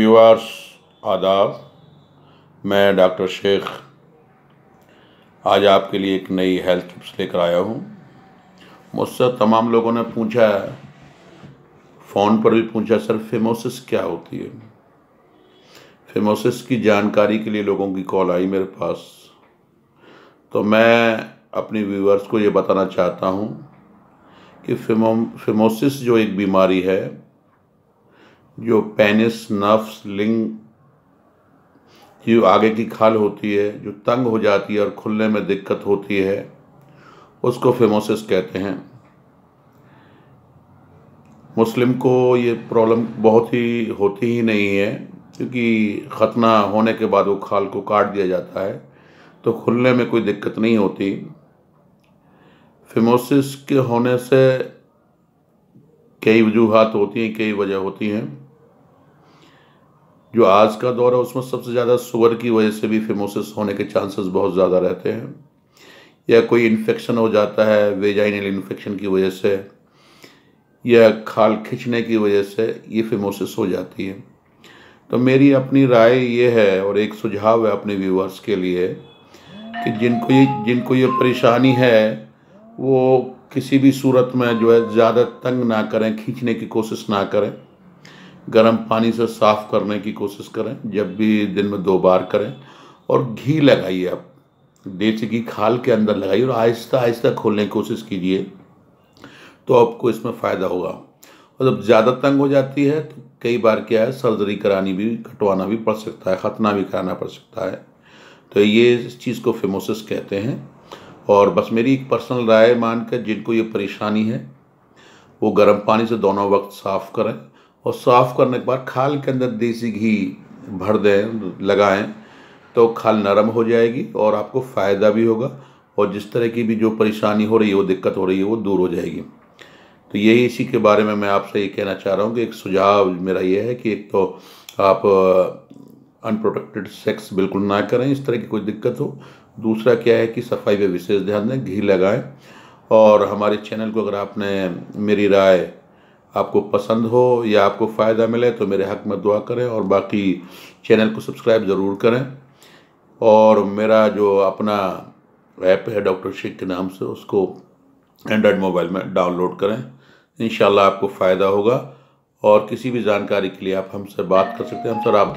viewers आदाब मैं doctor Sheikh आज आपके लिए एक नई हेल्थ टिप्स लेकर आया हूँ मुझसे तमाम लोगों ने पूछा है फ़ोन पर भी पूछा सर फेमोसिस क्या होती है फेमोसिस की जानकारी के लिए लोगों की कॉल आई मेरे पास तो मैं अपने व्यूअर्स को ये बताना चाहता हूँ कि फेमो फेमोसिस जो एक बीमारी है जो पेनिस नफ्स लिंग जो आगे की खाल होती है जो तंग हो जाती है और खुलने में दिक्कत होती है उसको फेमोसिस कहते हैं मुस्लिम को ये प्रॉब्लम बहुत ही होती ही नहीं है क्योंकि ख़तना होने के बाद वो खाल को काट दिया जाता है तो खुलने में कोई दिक्कत नहीं होती फेमोसिस के होने से कई वजूहत होती हैं कई वजह होती हैं जो आज का दौर है उसमें सबसे ज़्यादा शुगर की वजह से भी फेमोसिस होने के चांसेस बहुत ज़्यादा रहते हैं या कोई इन्फेक्शन हो जाता है वेजाइनल इन्फेक्शन की वजह से या खाल खींचने की वजह से ये फेमोसिस हो जाती है तो मेरी अपनी राय ये है और एक सुझाव है अपने व्यूवर्स के लिए कि जिनको ये जिनको ये परेशानी है वो किसी भी सूरत में जो है ज़्यादा तंग ना करें खींचने की कोशिश ना करें गर्म पानी से साफ़ करने की कोशिश करें जब भी दिन में दो बार करें और घी लगाइए आप देसी घी खाल के अंदर लगाइए और आहिस्ता आहिस्ता खोलने की कोशिश कीजिए तो आपको इसमें फ़ायदा होगा और जब ज़्यादा तंग हो जाती है तो कई बार क्या है सर्जरी करानी भी कटवाना भी पड़ सकता है ख़तना भी कराना पड़ सकता है तो ये इस चीज़ को फेमोसिस कहते हैं और बस मेरी एक पर्सनल राय मानकर जिनको ये परेशानी है वो गर्म पानी से दोनों वक्त साफ़ करें और साफ़ करने के बाद खाल के अंदर देसी घी भर दें लगाएं तो खाल नरम हो जाएगी और आपको फ़ायदा भी होगा और जिस तरह की भी जो परेशानी हो रही है वो दिक्कत हो रही है वो दूर हो जाएगी तो यही इसी के बारे में मैं आपसे ये कहना चाह रहा हूँ कि एक सुझाव मेरा ये है कि एक तो आप अनप्रोटेक्टेड सेक्स बिल्कुल ना करें इस तरह की कोई दिक्कत हो दूसरा क्या है कि सफाई पे विशेष ध्यान दें घी लगाएं और हमारे चैनल को अगर आपने मेरी राय आपको पसंद हो या आपको फ़ायदा मिले तो मेरे हक में दुआ करें और बाकी चैनल को सब्सक्राइब ज़रूर करें और मेरा जो अपना ऐप है डॉक्टर शेख के नाम से उसको एंड्रॉयड मोबाइल में डाउनलोड करें इन आपको फ़ायदा होगा और किसी भी जानकारी के लिए आप हमसे बात कर सकते हैं हमसे आप